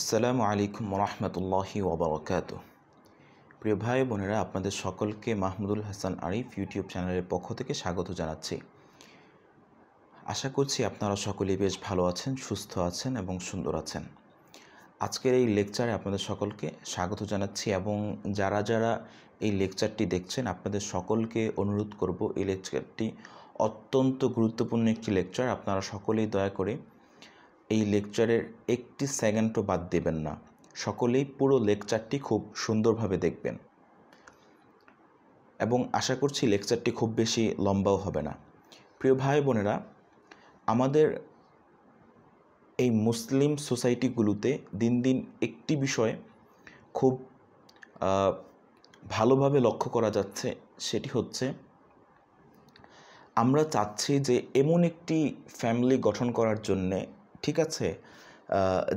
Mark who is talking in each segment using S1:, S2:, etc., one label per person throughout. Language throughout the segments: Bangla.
S1: আসসালামু আলাইকুম রহমতুল্লাহি ওবরকাত প্রিয় ভাই বোনেরা আপনাদের সকলকে মাহমুদুল হাসান আরিফ ইউটিউব চ্যানেলের পক্ষ থেকে স্বাগত জানাচ্ছি আশা করছি আপনারা সকলেই বেশ ভালো আছেন সুস্থ আছেন এবং সুন্দর আছেন আজকের এই লেকচারে আপনাদের সকলকে স্বাগত জানাচ্ছি এবং যারা যারা এই লেকচারটি দেখছেন আপনাদের সকলকে অনুরোধ করব এই লেকচারটি অত্যন্ত গুরুত্বপূর্ণ একটি লেকচার আপনারা সকলেই দয়া করে এই লেকচারের একটি সেকেন্ডও বাদ দেবেন না সকলেই পুরো লেকচারটি খুব সুন্দরভাবে দেখবেন এবং আশা করছি লেকচারটি খুব বেশি লম্বাও হবে না প্রিয় ভাই বোনেরা আমাদের এই মুসলিম সোসাইটিগুলোতে দিন দিন একটি বিষয় খুব ভালোভাবে লক্ষ্য করা যাচ্ছে সেটি হচ্ছে আমরা চাচ্ছি যে এমন একটি ফ্যামিলি গঠন করার জন্যে ঠিক আছে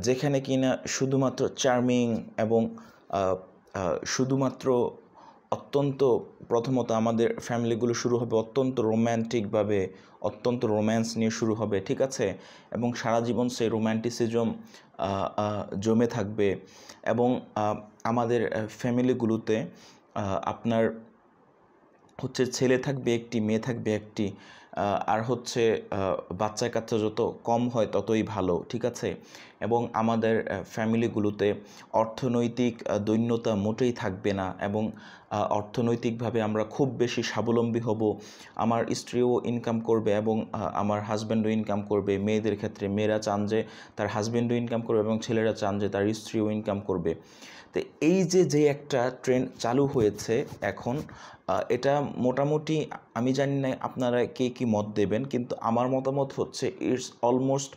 S1: যেখানে কিনা শুধুমাত্র চার্মিং এবং শুধুমাত্র অত্যন্ত প্রথমত আমাদের ফ্যামিলিগুলো শুরু হবে অত্যন্ত রোম্যান্টিকভাবে অত্যন্ত রোম্যান্স নিয়ে শুরু হবে ঠিক আছে এবং সারা জীবন সেই রোম্যান্টিসিজম জমে থাকবে এবং আমাদের ফ্যামিলিগুলোতে আপনার হচ্ছে ছেলে থাকবে একটি মেয়ে থাকবে একটি আর হচ্ছে বাচ্চা কাচ্চা যত কম হয় ততই ভালো ঠিক আছে এবং আমাদের ফ্যামিলিগুলোতে অর্থনৈতিক দৈন্যতা মোটেই থাকবে না এবং অর্থনৈতিকভাবে আমরা খুব বেশি স্বাবলম্বী হব আমার স্ত্রীও ইনকাম করবে এবং আমার হাজব্যান্ডও ইনকাম করবে মেয়েদের ক্ষেত্রে মেয়েরা চান যে তার হাজব্যান্ডও ইনকাম করবে এবং ছেলেরা চান যে তার স্ত্রীও ইনকাম করবে তো এই যে যে একটা ট্রেন্ড চালু হয়েছে এখন এটা মোটামুটি আমি জানি না আপনারা কে কী মত দেবেন কিন্তু আমার মতামত হচ্ছে it's almost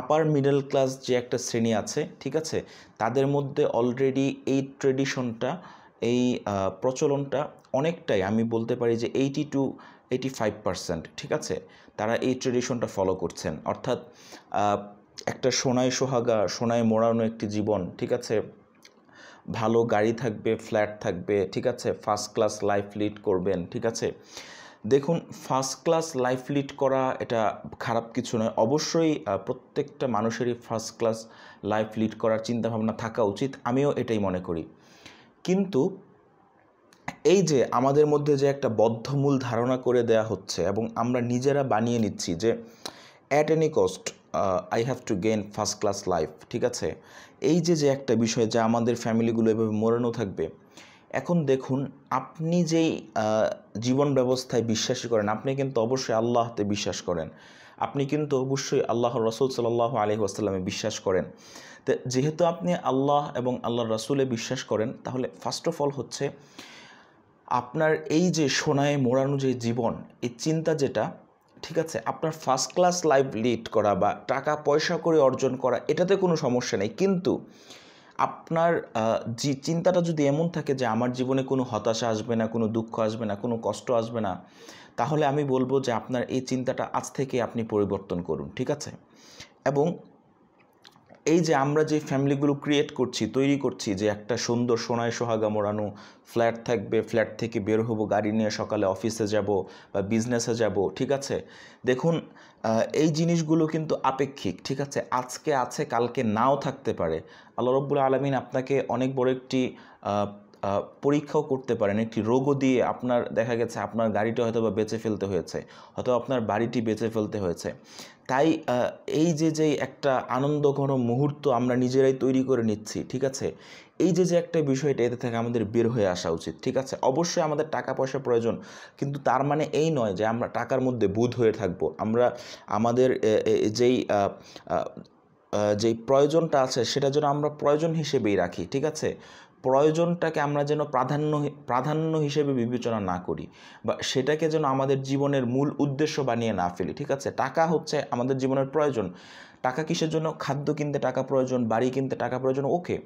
S1: upper middle class যে একটা শ্রেণী আছে ঠিক আছে তাদের মধ্যে অলরেডি এই ট্রেডিশনটা এই প্রচলনটা অনেকটাই আমি বলতে পারি যে eighty to eighty five percent ঠিক আছে তারা এই ট্রেডিশনটা ফলো করছেন অর্থাৎ একটা সোনায় সোহাগা সোনায় মোড়ানো একটি জীবন ঠিক আছে ভালো গাড়ি থাকবে ফ্ল্যাট থাকবে ঠিক আছে ফার্স্ট ক্লাস লাইফ লিড করবেন ঠিক আছে দেখুন ফার্স্ট ক্লাস লাইফ লিড করা এটা খারাপ কিছু নয় অবশ্যই প্রত্যেকটা মানুষেরই ফার্স্ট ক্লাস লাইফ লিড করার চিন্তাভাবনা থাকা উচিত আমিও এটাই মনে করি কিন্তু এই যে আমাদের মধ্যে যে একটা বদ্ধমূল ধারণা করে দেয়া হচ্ছে এবং আমরা নিজেরা বানিয়ে নিচ্ছি যে at any cost I have to gain first class life ঠিক আছে এই যে যে একটা বিষয় যা আমাদের ফ্যামিলিগুলো এভাবে মরানো থাকবে এখন দেখুন আপনি যেই জীবন ব্যবস্থায় বিশ্বাসী করেন আপনি কিন্তু অবশ্যই আল্লাহতে বিশ্বাস করেন আপনি কিন্তু অবশ্যই আল্লাহ রসুল সাল্লাহ আলহি আসসালামে বিশ্বাস করেন তো যেহেতু আপনি আল্লাহ এবং আল্লাহ রসুলে বিশ্বাস করেন তাহলে ফার্স্ট অফ অল হচ্ছে আপনার এই যে সোনায় মোড়ানো যে জীবন এই চিন্তা যেটা ঠিক আছে আপনার ফার্স্ট ক্লাস লাইফ লিড করা বা টাকা পয়সা করে অর্জন করা এটাতে কোনো সমস্যা নেই কিন্তু আপনার যে চিন্তাটা যদি এমন থাকে যে আমার জীবনে কোনো হতাশা আসবে না কোনো দুঃখ আসবে না কোনো কষ্ট আসবে না তাহলে আমি বলবো যে আপনার এই চিন্তাটা আজ থেকে আপনি পরিবর্তন করুন ঠিক আছে এবং এই যে আমরা যে ফ্যামিলিগুলো ক্রিয়েট করছি তৈরি করছি যে একটা সুন্দর সোনায় সোহাগা মোড়ানো ফ্ল্যাট থাকবে ফ্ল্যাট থেকে বের হবো গাড়ি নিয়ে সকালে অফিসে যাব বা বিজনেসে যাব ঠিক আছে দেখুন এই জিনিসগুলো কিন্তু আপেক্ষিক ঠিক আছে আজকে আছে কালকে নাও থাকতে পারে আল্লাহ রব্বুল আলমিন আপনাকে অনেক বড় একটি পরীক্ষাও করতে পারেন একটি রোগও দিয়ে আপনার দেখা গেছে আপনার গাড়িটা হয়তো বা বেঁচে ফেলতে হয়েছে হয়তো আপনার বাড়িটি বেঁচে ফেলতে হয়েছে তাই এই যে যে একটা আনন্দঘন মুহূর্ত আমরা নিজেরাই তৈরি করে নিচ্ছি ঠিক আছে এই যে যে একটা বিষয়টা এতে থেকে আমাদের বের হয়ে আসা উচিত ঠিক আছে অবশ্যই আমাদের টাকা পয়সা প্রয়োজন কিন্তু তার মানে এই নয় যে আমরা টাকার মধ্যে বুধ হয়ে থাকবো আমরা আমাদের যেই যেই প্রয়োজনটা আছে সেটা যেন আমরা প্রয়োজন হিসেবেই রাখি ঠিক আছে প্রয়োজনটাকে আমরা যেন প্রাধান্য প্রাধান্য হিসেবে বিবেচনা না করি বা সেটাকে যেন আমাদের জীবনের মূল উদ্দেশ্য বানিয়ে না ফেলি ঠিক আছে টাকা হচ্ছে আমাদের জীবনের প্রয়োজন টাকা কিসের জন্য খাদ্য কিনতে টাকা প্রয়োজন বাড়ি কিনতে টাকা প্রয়োজন ওকে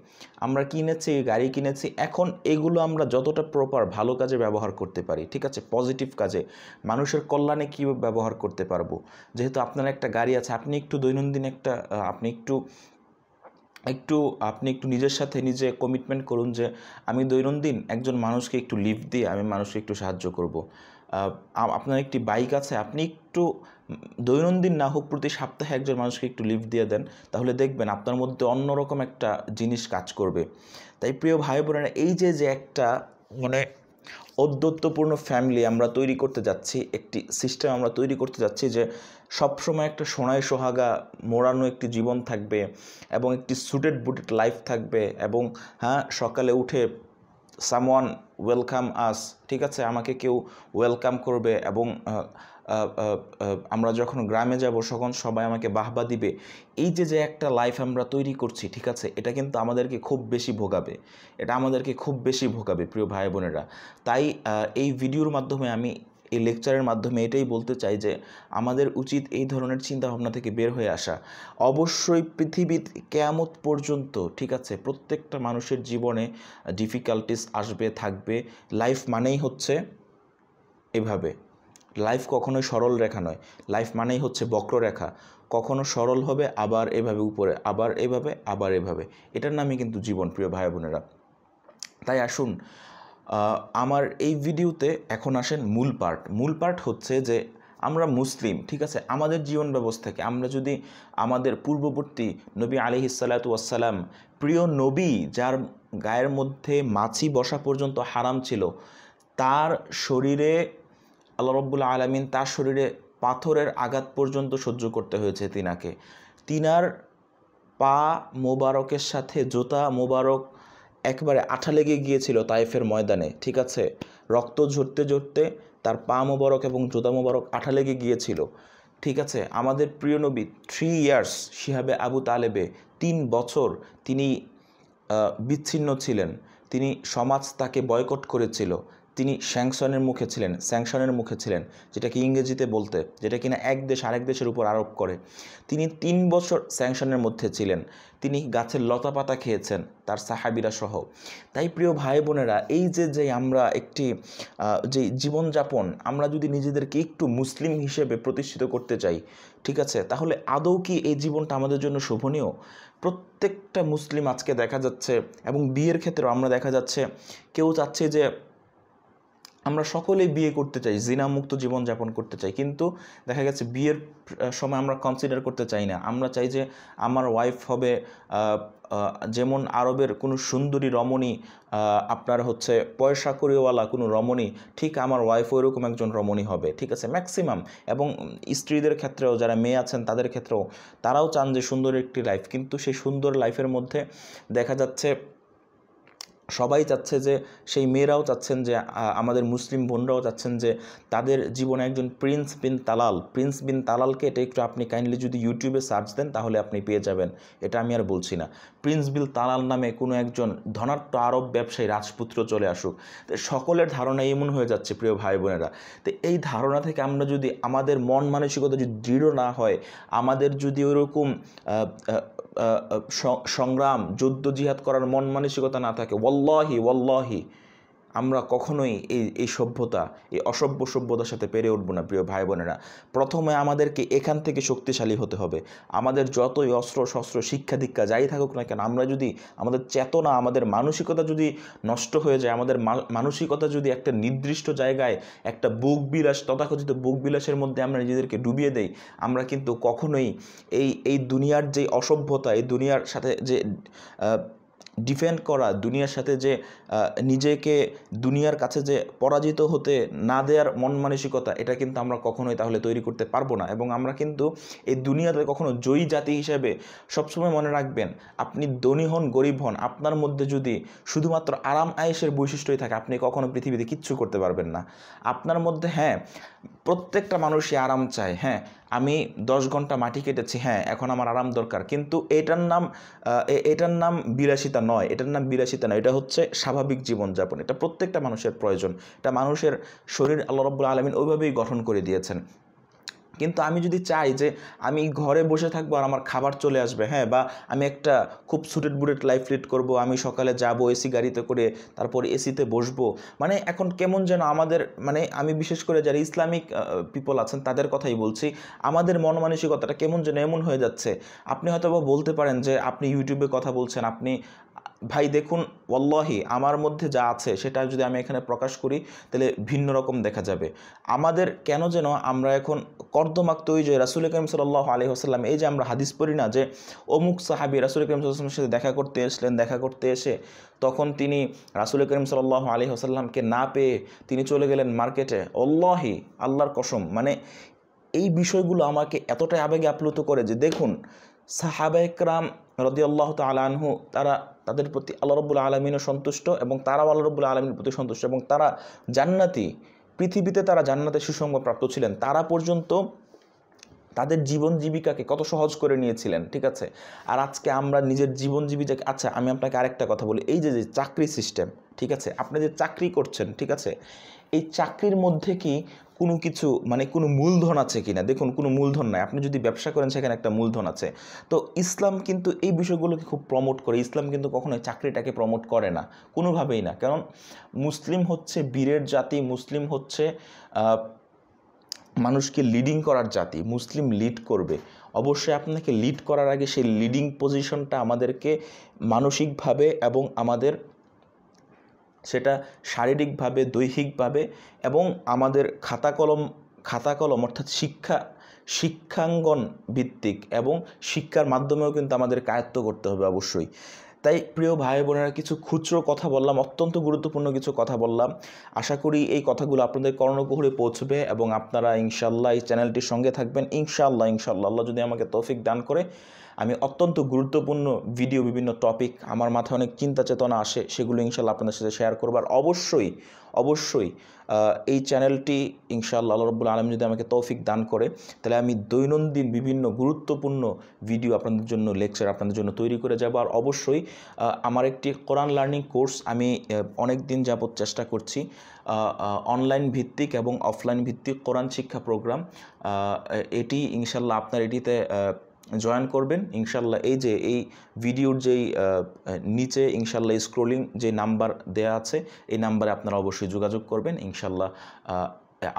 S1: আমরা কিনেছি গাড়ি কিনেছি এখন এগুলো আমরা যতটা প্রপার ভালো কাজে ব্যবহার করতে পারি ঠিক আছে পজিটিভ কাজে মানুষের কল্যাণে কী ব্যবহার করতে পারবো যেহেতু আপনার একটা গাড়ি আছে আপনি একটু দৈনন্দিন একটা আপনি একটু একটু আপনি একটু নিজের সাথে নিজে কমিটমেন্ট করুন যে আমি দৈনন্দিন একজন মানুষকে একটু লিফট দিয়ে আমি মানুষকে একটু সাহায্য করব আপনার একটি বাইক আছে আপনি একটু দৈনন্দিন না হোক প্রতি সপ্তাহে একজন মানুষকে একটু লিফট দিয়ে দেন তাহলে দেখবেন আপনার মধ্যে অন্যরকম একটা জিনিস কাজ করবে তাই প্রিয় ভাই বোনেরা এই যে যে একটা মানে অধ্যত্বপূর্ণ ফ্যামিলি আমরা তৈরি করতে যাচ্ছি একটি সিস্টেম আমরা তৈরি করতে যাচ্ছি যে সবসময় একটা সোনায় সোহাগা মোড়ানো একটি জীবন থাকবে এবং একটি সুটেড বুটেড লাইফ থাকবে এবং হ্যাঁ সকালে উঠে সামওয়ান ওয়েলকাম আস ঠিক আছে আমাকে কেউ ওয়েলকাম করবে এবং আমরা যখন গ্রামে যাব তখন সবাই আমাকে বাহবা দিবে এই যে যে একটা লাইফ আমরা তৈরি করছি ঠিক আছে এটা কিন্তু আমাদেরকে খুব বেশি ভোগাবে এটা আমাদেরকে খুব বেশি ভোগাবে প্রিয় ভাই বোনেরা তাই এই ভিডিওর মাধ্যমে আমি এই লেকচারের মাধ্যমে এটাই বলতে চাই যে আমাদের উচিত এই ধরনের চিন্তাভাবনা থেকে বের হয়ে আসা অবশ্যই পৃথিবীর কেয়ামত পর্যন্ত ঠিক আছে প্রত্যেকটা মানুষের জীবনে ডিফিকাল্টিস আসবে থাকবে লাইফ মানেই হচ্ছে এভাবে লাইফ কখনোই সরল রেখা নয় লাইফ মানেই হচ্ছে বক্ররেখা কখনো সরল হবে আবার এভাবে উপরে আবার এভাবে আবার এভাবে এটার নামই কিন্তু জীবন প্রিয় ভাই বোনেরা তাই আসুন আমার এই ভিডিওতে এখন আসেন মূল পার্ট মূল পার্ট হচ্ছে যে আমরা মুসলিম ঠিক আছে আমাদের জীবন ব্যবস্থাকে আমরা যদি আমাদের পূর্ববর্তী নবী আলি ওয়াসালাম প্রিয় নবী যার গায়ের মধ্যে মাছি বসা পর্যন্ত হারাম ছিল তার শরীরে আল্লাহ রব্বুল আলমিন তার শরীরে পাথরের আঘাত পর্যন্ত সহ্য করতে হয়েছে তিনাকে তিনার পা মোবারকের সাথে জোতা মোবারক একবারে আঠা লেগে গিয়েছিল তাইফের ময়দানে ঠিক আছে রক্ত ঝরতে ঝরতে তার পা মোবারক এবং জোতা মোবারক আঠা লেগে গিয়েছিল ঠিক আছে আমাদের প্রিয় নবী থ্রি ইয়ার্স শিহাবে আবু তালেবে তিন বছর তিনি বিচ্ছিন্ন ছিলেন তিনি সমাজ তাকে বয়কট করেছিল তিনি স্যাংশনের মুখে ছিলেন স্যাংশনের মুখে ছিলেন যেটাকে ইংরেজিতে বলতে যেটা কিনা এক দেশ আরেক দেশের উপর আরোপ করে তিনি তিন বছর স্যাংশনের মধ্যে ছিলেন তিনি গাছের লতা পাতা খেয়েছেন তার সাহাবিরা সহ তাই প্রিয় ভাই বোনেরা এই যে যে আমরা একটি যে জীবনযাপন আমরা যদি নিজেদেরকে একটু মুসলিম হিসেবে প্রতিষ্ঠিত করতে চাই ঠিক আছে তাহলে আদৌ কি এই জীবনটা আমাদের জন্য শোভনীয় প্রত্যেকটা মুসলিম আজকে দেখা যাচ্ছে এবং বিয়ের ক্ষেত্রেও আমরা দেখা যাচ্ছে কেউ চাচ্ছে যে আমরা সকলে বিয়ে করতে চাই জিনামুক্ত জীবনযাপন করতে চাই কিন্তু দেখা গেছে বিয়ের সময় আমরা কনসিডার করতে চাই না আমরা চাই যে আমার ওয়াইফ হবে যেমন আরবের কোনো সুন্দরী রমণী আপনার হচ্ছে পয়সা করিওয়ালা কোনো রমণী ঠিক আমার ওয়াইফ ওইরকম একজন রমণী হবে ঠিক আছে ম্যাক্সিমাম এবং স্ত্রীদের ক্ষেত্রেও যারা মেয়ে আছেন তাদের ক্ষেত্রেও তারাও চান যে সুন্দর একটি লাইফ কিন্তু সেই সুন্দর লাইফের মধ্যে দেখা যাচ্ছে সবাই চাচ্ছে যে সেই মেয়েরাও চাচ্ছেন যে আমাদের মুসলিম বোনরাও চাচ্ছেন যে তাদের জীবনে একজন prince bin Talal prince bin তালালকে এটা একটু আপনি কাইন্ডলি যদি ইউটিউবে সার্চ দেন তাহলে আপনি পেয়ে যাবেন এটা আমি আর বলছি না প্রিন্স বিল তালাল নামে কোনো একজন ধনাট্য আরব ব্যবসায়ী রাজপুত্র চলে আসুক তো সকলের ধারণা এমন হয়ে যাচ্ছে প্রিয় ভাই বোনেরা তো এই ধারণা থেকে আমরা যদি আমাদের মন মানসিকতা যদি দৃঢ় না হয় আমাদের যদি ওরকম সংগ্রাম যুদ্ধ জিহাদ করার মন মানসিকতা না থাকে ওয়াল্লাহি ওয়াল্লাহি আমরা কখনোই এই এই সভ্যতা এই অসভ্য সভ্যতার সাথে পেরে উঠব না প্রিয় ভাই বোনেরা প্রথমে আমাদেরকে এখান থেকে শক্তিশালী হতে হবে আমাদের যতই অস্ত্র শস্ত্র শিক্ষা দীক্ষা যাই থাকুক না কেন আমরা যদি আমাদের চেতনা আমাদের মানসিকতা যদি নষ্ট হয়ে যায় আমাদের মানসিকতা যদি একটা নির্দিষ্ট জায়গায় একটা বুক বিলাস তথাকথিত বুক বিলাসের মধ্যে আমরা নিজেদেরকে ডুবিয়ে দেই আমরা কিন্তু কখনোই এই এই দুনিয়ার যে অসভ্যতা এই দুনিয়ার সাথে যে ডিফেন্ড করা দুনিয়ার সাথে যে নিজেকে দুনিয়ার কাছে যে পরাজিত হতে না দেওয়ার মন মানসিকতা এটা কিন্তু আমরা কখনোই তাহলে তৈরি করতে পারবো না এবং আমরা কিন্তু এই দুনিয়াতে কখনো জয়ী জাতি হিসেবে সবসময় মনে রাখবেন আপনি ধনী হন গরিব হন আপনার মধ্যে যদি শুধুমাত্র আরাম আয়েসের বৈশিষ্ট্যই থাকে আপনি কখনো পৃথিবীতে কিচ্ছু করতে পারবেন না আপনার মধ্যে হ্যাঁ প্রত্যেকটা মানুষই আরাম চায় হ্যাঁ আমি দশ ঘন্টা মাটি কেটেছি হ্যাঁ এখন আমার আরাম দরকার কিন্তু এটার নাম এটার নাম বিলাসিতা নয় এটার নাম বিলাসিতা নয় এটা হচ্ছে স্বাভাবিক জীবনযাপন এটা প্রত্যেকটা মানুষের প্রয়োজন এটা মানুষের শরীর আল্লাহ রব্বুল আলমিন ওইভাবেই গঠন করে দিয়েছেন কিন্তু আমি যদি চাই যে আমি ঘরে বসে থাকবো আর আমার খাবার চলে আসবে হ্যাঁ বা আমি একটা খুব সুটেড বুটেড লাইফ লিড করব আমি সকালে যাব এসি গাড়িতে করে তারপর এসিতে বসবো মানে এখন কেমন যেন আমাদের মানে আমি বিশেষ করে যারা ইসলামিক পিপল আছেন তাদের কথাই বলছি আমাদের মনমানসিকতাটা কেমন যেন এমন হয়ে যাচ্ছে আপনি হয়তো বলতে পারেন যে আপনি ইউটিউবে কথা বলছেন আপনি ভাই দেখুন ওল্লাহি আমার মধ্যে যা আছে সেটা যদি আমি এখানে প্রকাশ করি তাহলে ভিন্ন রকম দেখা যাবে আমাদের কেন যেন আমরা এখন কর্দমাক্ত ওই যে রাসুল করিম সাল্লাহ আলী হাসাল্লাম এই যে আমরা হাদিস পড়ি না যে অমুক সাহাবি রাসুল করিম সাল্লামের সাথে দেখা করতে এসলেন দেখা করতে এসে তখন তিনি রাসুল করিম সাল্লাহ আলী হাসাল্লামকে না পেয়ে তিনি চলে গেলেন মার্কেটে অল্লাহি আল্লাহর কসম মানে এই বিষয়গুলো আমাকে এতটাই আবেগে আপ্লুত করে যে দেখুন সাহাবায়করাম রদিয়াল্লাহ তালানহু তারা তাদের প্রতি আল্লাহ রব্বুল আলমিনও সন্তুষ্ট এবং তারাও আল্লাহ রব্বুল আলমীর প্রতি সন্তুষ্ট এবং তারা জান্নাতি পৃথিবীতে তারা জান্নাতের সুসংবাদ প্রাপ্ত ছিলেন তারা পর্যন্ত তাদের জীবন জীবিকাকে কত সহজ করে নিয়েছিলেন ঠিক আছে আর আজকে আমরা নিজের জীবন জীবিকাকে আচ্ছা আমি আপনাকে আরেকটা কথা বলি এই যে যে চাকরি সিস্টেম ঠিক আছে আপনি যে চাকরি করছেন ঠিক আছে এই চাকরির মধ্যে কি কোনো কিছু মানে কোনো মূলধন আছে কি না দেখুন কোনো মূলধন নাই আপনি যদি ব্যবসা করেন সেখানে একটা মূলধন আছে তো ইসলাম কিন্তু এই বিষয়গুলোকে খুব প্রমোট করে ইসলাম কিন্তু কখনোই চাকরিটাকে প্রমোট করে না কোনোভাবেই না কারণ মুসলিম হচ্ছে বীরের জাতি মুসলিম হচ্ছে মানুষকে লিডিং করার জাতি মুসলিম লিড করবে অবশ্যই আপনাকে লিড করার আগে সেই লিডিং পজিশনটা আমাদেরকে মানসিকভাবে এবং আমাদের সেটা শারীরিকভাবে দৈহিকভাবে এবং আমাদের খাতা কলম খাতা কলম অর্থাৎ শিক্ষা শিক্ষাঙ্গন ভিত্তিক এবং শিক্ষার মাধ্যমেও কিন্তু আমাদের কায়ত্ব করতে হবে অবশ্যই তাই প্রিয় ভাই বোনেরা কিছু খুচরো কথা বললাম অত্যন্ত গুরুত্বপূর্ণ কিছু কথা বললাম আশা করি এই কথাগুলো আপনাদের কর্ণকুহরে পৌঁছবে এবং আপনারা ইনশাল্লাহ এই চ্যানেলটির সঙ্গে থাকবেন ইনশাল্লাহ ইনশাল্লাহ যদি আমাকে তৌফিক দান করে আমি অত্যন্ত গুরুত্বপূর্ণ ভিডিও বিভিন্ন টপিক আমার মাথায় অনেক চিন্তা চেতনা আসে সেগুলো ইনশাল্লাহ আপনাদের সাথে শেয়ার করবার অবশ্যই অবশ্যই এই চ্যানেলটি ইনশাআল্লাহ রব্বুল আলম যদি আমাকে তৌফিক দান করে তাহলে আমি দৈনন্দিন বিভিন্ন গুরুত্বপূর্ণ ভিডিও আপনাদের জন্য লেকচার আপনাদের জন্য তৈরি করে যাব আর অবশ্যই আমার একটি কোরআন লার্নিং কোর্স আমি অনেক দিন যাবৎ চেষ্টা করছি অনলাইন ভিত্তিক এবং অফলাইন ভিত্তিক কোরআন শিক্ষা প্রোগ্রাম এটি ইনশাল্লাহ আপনার এটিতে জয়েন করবেন ইনশাল্লাহ এই যে এই ভিডিওর যেই নিচে ইনশাল্লাহ স্ক্রোলিং যে নাম্বার দেয়া আছে এই নাম্বারে আপনারা অবশ্যই যোগাযোগ করবেন ইনশাল্লাহ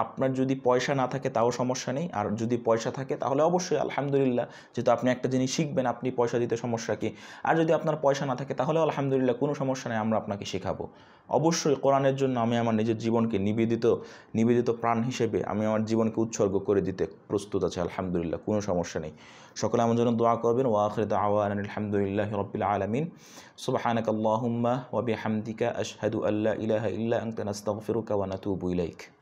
S1: আপনার যদি পয়সা না থাকে তাও সমস্যা নেই আর যদি পয়সা থাকে তাহলে অবশ্যই আলহামদুলিল্লাহ যেহেতু আপনি একটা জিনিস শিখবেন আপনি পয়সা দিতে সমস্যা কি আর যদি আপনার পয়সা না থাকে তাহলে আলহামদুলিল্লাহ কোনো সমস্যা নেই আমরা আপনাকে শেখাবো অবশ্যই কোরআনের জন্য আমি আমার নিজের জীবনকে নিবেদিত নিবেদিত প্রাণ হিসেবে আমি আমার জীবনকে উৎসর্গ করে দিতে প্রস্তুত আছে আলহামদুলিল্লাহ কোনো সমস্যা নেই সকলে আমার জন্য দোয়া করবেন ওয়াখরিদ আওয়ান আলহামদুলিল্লাহ রবিল আলমিন সুবাহানকাল্লাহ আল্লাহম্মা ওয়াবি হামদিকা আশহাদু আল্লাহ ইলাহ ইল্লাহ আংতানাস্তাগফিরুকা ওয়া নাতুবু ইলাইক